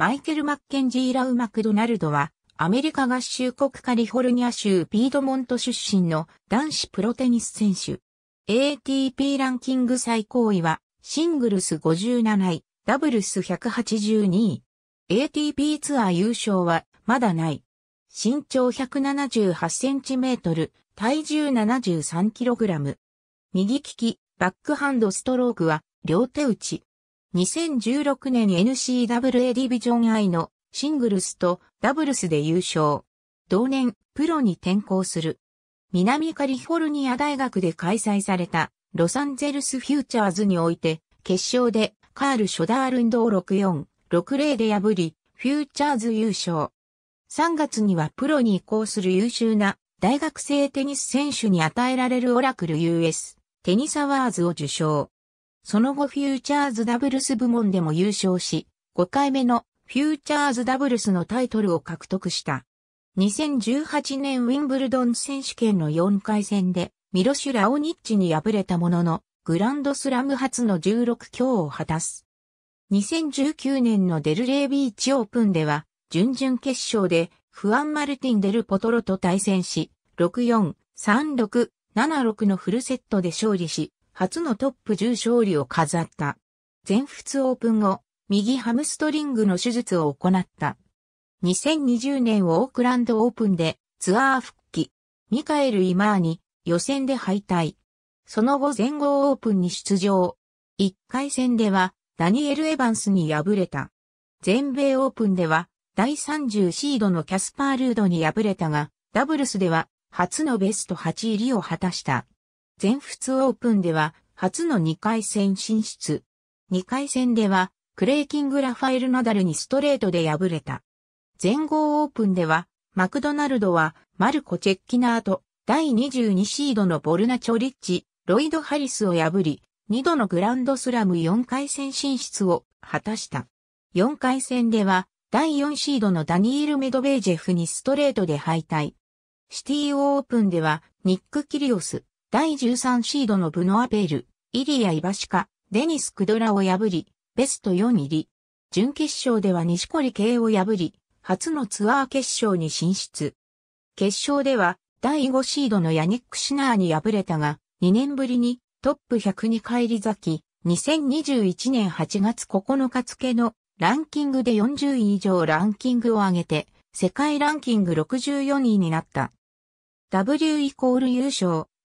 マイケル・マッケンジー・ラウ・マクドナルドは、アメリカ合衆国カリフォルニア州ピードモント出身の男子プロテニス選手。ATP ランキング最高位は、シングルス57位、ダブルス182位。ATP ツアー優勝は、まだない。身長178センチメートル、体重73キログラム。右利き、バックハンドストロークは、両手打ち。2016年 n c w a ディビジョン I のシングルスとダブルスで優勝。同年、プロに転向する。南カリフォルニア大学で開催されたロサンゼルスフューチャーズにおいて、決勝でカール・ショダールンドを64、60で破り、フューチャーズ優勝。3月にはプロに移行する優秀な大学生テニス選手に与えられるオラクル US テニサワーズを受賞。その後フューチャーズダブルス部門でも優勝し、5回目のフューチャーズダブルスのタイトルを獲得した。2018年ウィンブルドン選手権の4回戦で、ミロシュ・ラオニッチに敗れたものの、グランドスラム初の16強を果たす。2019年のデルレイビーチオープンでは、準々決勝で、フアン・マルティン・デル・ポトロと対戦し、6-4、3-6、7-6のフルセットで勝利し、初のトップ10勝利を飾った。全仏オープン後、右ハムストリングの手術を行った。2020年オークランドオープンでツアー復帰。ミカエル・イマーに予選で敗退。その後全豪オープンに出場。1回戦ではダニエル・エヴァンスに敗れた。全米オープンでは第30シードのキャスパー・ルードに敗れたが、ダブルスでは初のベスト8入りを果たした。全仏オープンでは初の2回戦進出。2回戦ではクレイキング・ラファエル・ナダルにストレートで敗れた。全豪オープンではマクドナルドはマルコ・チェッキナーと第22シードのボルナ・チョリッチ、ロイド・ハリスを破り、2度のグランドスラム4回戦進出を果たした。4回戦では第4シードのダニール・メドベージェフにストレートで敗退。シティオープンではニック・キリオス、第13シードのブノアペール、イリア・イバシカ、デニス・クドラを破り、ベスト4入り。準決勝では西堀圭を破り、初のツアー決勝に進出。決勝では、第5シードのヤニック・シナーに敗れたが、2年ぶりにトップ100に返り咲き、2021年8月9日付のランキングで40位以上ランキングを上げて、世界ランキング64位になった。W イコール優勝。